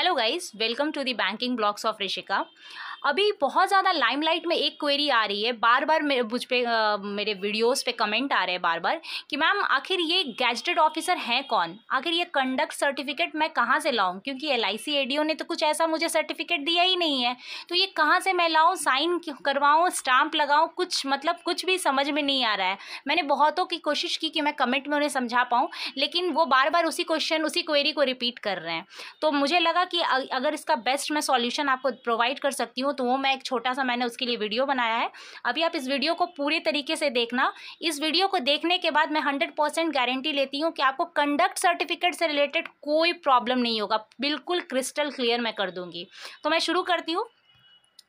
Hello guys, welcome to the banking blocks of Rishika. अभी बहुत ज़्यादा लाइमलाइट में एक क्वेरी आ रही है बार बार मेरे मुझ पर मेरे वीडियोस पे कमेंट आ रहे हैं बार बार कि मैम आखिर ये गैजेटेड ऑफिसर हैं कौन आखिर ये कंडक्ट सर्टिफिकेट मैं कहाँ से लाऊँ क्योंकि एल आई ने तो कुछ ऐसा मुझे सर्टिफिकेट दिया ही नहीं है तो ये कहाँ से मैं लाऊँ साइन करवाऊँ स्टाम्प लगाऊँ कुछ मतलब कुछ भी समझ में नहीं आ रहा है मैंने बहुतों की कोशिश की कि मैं कमेंट में उन्हें समझा पाऊँ लेकिन वो बार बार उसी क्वेश्चन उसी क्वेरी को रिपीट कर रहे हैं तो मुझे लगा कि अगर इसका बेस्ट मैं सॉल्यूशन आपको प्रोवाइड कर सकती हूँ हूँ तो वो मैं एक छोटा सा मैंने उसके लिए वीडियो बनाया है अभी आप इस वीडियो को पूरे तरीके से देखना इस वीडियो को देखने के बाद मैं हंड्रेड परसेंट गारंटी लेती हूँ कि आपको कंडक्ट सर्टिफिकेट से रिलेटेड कोई प्रॉब्लम नहीं होगा बिल्कुल क्रिस्टल क्लियर मैं कर दूँगी तो मैं शुरू करती हूँ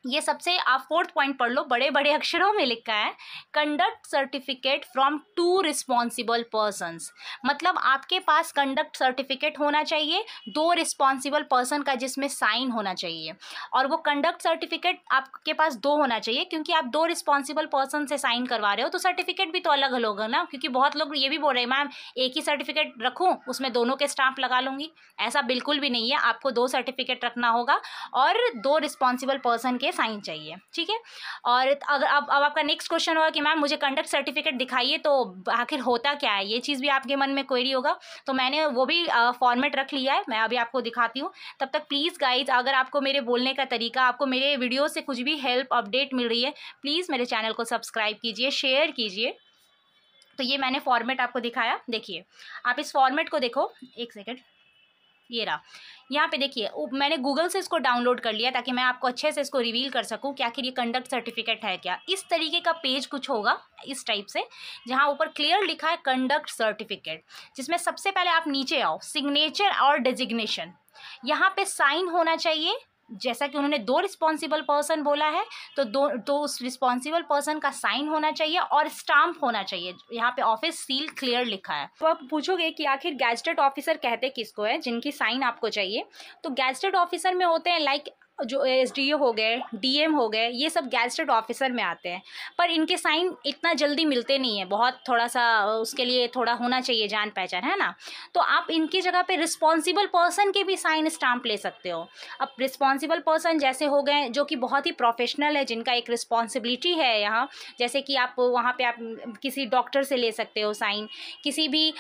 ये सबसे आप फोर्थ पॉइंट पढ़ लो बड़े बड़े अक्षरों में लिखा है conduct certificate from two responsible persons मतलब आपके पास कंडक्ट सर्टिफिकेट होना चाहिए दो रिस्पॉन्सिबल पर्सन का जिसमें साइन होना चाहिए और वो कंडक्ट सर्टिफिकेट आपके पास दो होना चाहिए क्योंकि आप दो रिस्पॉन्सिबल पर्सन से साइन करवा रहे हो तो सर्टिफिकेट भी तो अलग अलग होगा ना क्योंकि बहुत लोग ये भी बोल रहे हैं मैम एक ही सर्टिफिकेट रखूँ उसमें दोनों के स्टाम्प लगा लूँगी ऐसा बिल्कुल भी नहीं है आपको दो सर्टिफिकेट रखना होगा और दो रिस्पॉन्सिबल पर्सन के चाहिए साइन चाहिए ठीक है और अगर अब अब आपका नेक्स्ट क्वेश्चन होगा कि मैम मुझे कंडक्ट सर्टिफिकेट दिखाइए तो आखिर होता क्या है ये चीज़ भी आपके मन में क्वेरी होगा तो मैंने वो भी फॉर्मेट रख लिया है मैं अभी आपको दिखाती हूँ तब तक प्लीज़ गाइज अगर आपको मेरे बोलने का तरीका आपको मेरे वीडियो से कुछ भी हेल्प अपडेट मिल रही है प्लीज़ मेरे चैनल को सब्सक्राइब कीजिए शेयर कीजिए तो ये मैंने फॉर्मेट आपको दिखाया देखिए आप इस फॉर्मेट को देखो एक सेकेंड ये रहा यहाँ पे देखिए मैंने गूगल से इसको डाउनलोड कर लिया ताकि मैं आपको अच्छे से इसको रिवील कर सकूँ कि आखिर ये कंडक्ट सर्टिफिकेट है क्या इस तरीके का पेज कुछ होगा इस टाइप से जहाँ ऊपर क्लियर लिखा है कंडक्ट सर्टिफिकेट जिसमें सबसे पहले आप नीचे आओ सिग्नेचर और डेजिग्नेशन यहाँ पे साइन होना चाहिए जैसा कि उन्होंने दो रिस्पॉन्सिबल पर्सन बोला है तो दो तो उस रिस्पॉन्सिबल पर्सन का साइन होना चाहिए और स्टाम्प होना चाहिए यहाँ पे ऑफिस सील क्लियर लिखा है तो आप पूछोगे कि आखिर गैजेट ऑफिसर कहते किसको है जिनकी साइन आपको चाहिए तो गैजेट ऑफिसर में होते हैं लाइक जो एस हो गए डीएम हो गए ये सब गैजेटेड ऑफिसर में आते हैं पर इनके साइन इतना जल्दी मिलते नहीं है बहुत थोड़ा सा उसके लिए थोड़ा होना चाहिए जान पहचान है ना तो आप इनकी जगह पे रिस्पॉन्सिबल पर्सन के भी साइन स्टाम्प ले सकते हो अब रिस्पॉन्सिबल पर्सन जैसे हो गए जो कि बहुत ही प्रोफेशनल है जिनका एक रिस्पॉन्सिबिलिटी है यहाँ जैसे कि आप वहाँ पर आप किसी डॉक्टर से ले सकते हो साइन किसी भी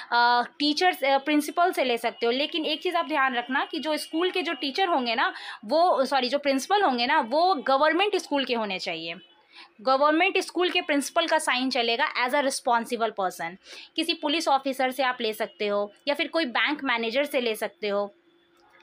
टीचर प्रिंसिपल से ले सकते हो लेकिन एक चीज़ आप ध्यान रखना कि जो स्कूल के जो टीचर होंगे ना वो सॉरी जो प्रिंसिपल होंगे ना वो गवर्नमेंट स्कूल के होने चाहिए गवर्नमेंट स्कूल के प्रिंसिपल का साइन चलेगा एज अ रिस्पॉन्सिबल पर्सन किसी पुलिस ऑफिसर से आप ले सकते हो या फिर कोई बैंक मैनेजर से ले सकते हो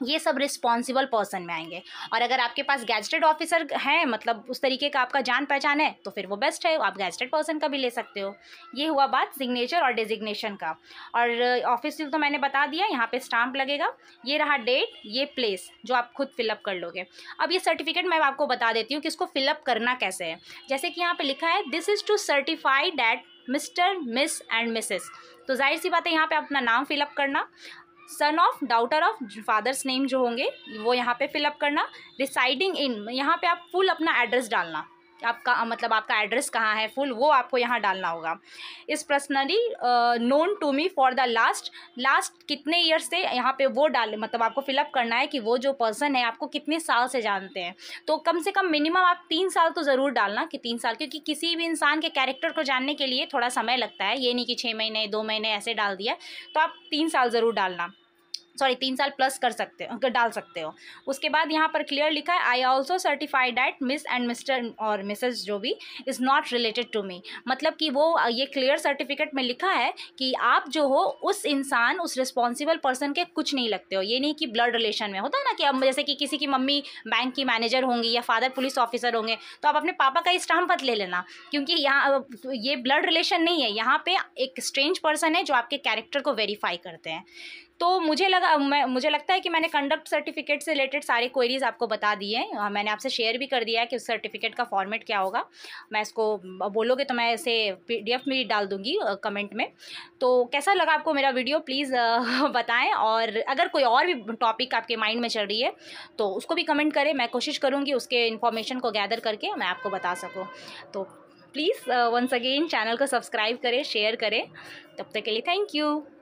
ये सब रिस्पॉन्सिबल पर्सन में आएंगे और अगर आपके पास गैजेटेड ऑफिसर हैं मतलब उस तरीके का आपका जान पहचान है तो फिर वो बेस्ट है आप गैजेटेड पर्सन का भी ले सकते हो ये हुआ बात सिग्नेचर और डेजिग्नेशन का और ऑफिस तो मैंने बता दिया यहाँ पे स्टाम्प लगेगा ये रहा डेट ये प्लेस जो आप खुद फिलअप कर लोगे अब ये सर्टिफिकेट मैं आपको बता देती हूँ कि इसको फिलअप करना कैसे है जैसे कि यहाँ पर लिखा है this is to certify that Mr Miss and Mrs तो जाहिर सी बात है यहाँ पे अपना नाम फिलअप करना son of daughter of father's name जो होंगे वो यहाँ पे फिलअप करना रिसाइडिंग इन यहाँ पे आप फुल अपना एड्रेस डालना आपका मतलब आपका एड्रेस कहाँ है फुल वो आपको यहाँ डालना होगा is personally known to me for the last last कितने ईयर से यहाँ पे वो डाल मतलब आपको फिलअप करना है कि वो जो पर्सन है आपको कितने साल से जानते हैं तो कम से कम मिनिमम आप तीन साल तो ज़रूर डालना कि तीन साल क्योंकि किसी भी इंसान के कैरेक्टर को जानने के लिए थोड़ा समय लगता है ये नहीं कि छः महीने दो महीने ऐसे डाल दिया तो आप तीन साल ज़रूर डालना सॉरी तीन साल प्लस कर सकते हो डाल सकते हो उसके बाद यहाँ पर क्लियर लिखा है I also certified that Miss and Mr और मिसेज जो भी is not related to me मतलब कि वो ये क्लियर सर्टिफिकेट में लिखा है कि आप जो हो उस इंसान उस रिस्पॉन्सिबल पर्सन के कुछ नहीं लगते हो ये नहीं कि ब्लड रिलेशन में होता है ना कि अब जैसे कि किसी की मम्मी बैंक की मैनेजर होंगी या फादर पुलिस ऑफिसर होंगे तो आप अपने पापा का स्टाम्प मत ले लेना क्योंकि यहाँ ये ब्लड रिलेशन नहीं है यहाँ पे एक स्ट्रेंज पर्सन है जो आपके कैरेक्टर को वेरीफाई करते हैं तो मुझे लगा मैं मुझे लगता है कि मैंने कंडक्ट सर्टिफिकेट से रिलेटेड सारे क्वेरीज आपको बता दी हैं हाँ, मैंने आपसे शेयर भी कर दिया है कि उस सर्टिफिकेट का फॉर्मेट क्या होगा मैं इसको बोलोगे तो मैं इसे पीडीएफ में डाल दूँगी कमेंट में तो कैसा लगा आपको मेरा वीडियो प्लीज़ बताएं और अगर कोई और भी टॉपिक आपके माइंड में चल रही है तो उसको भी कमेंट करें मैं कोशिश करूँगी उसके इन्फॉर्मेशन को गैदर करके मैं आपको बता सकूँ तो प्लीज़ वंस अगेन चैनल को सब्सक्राइब करें शेयर करें तब तक के लिए थैंक यू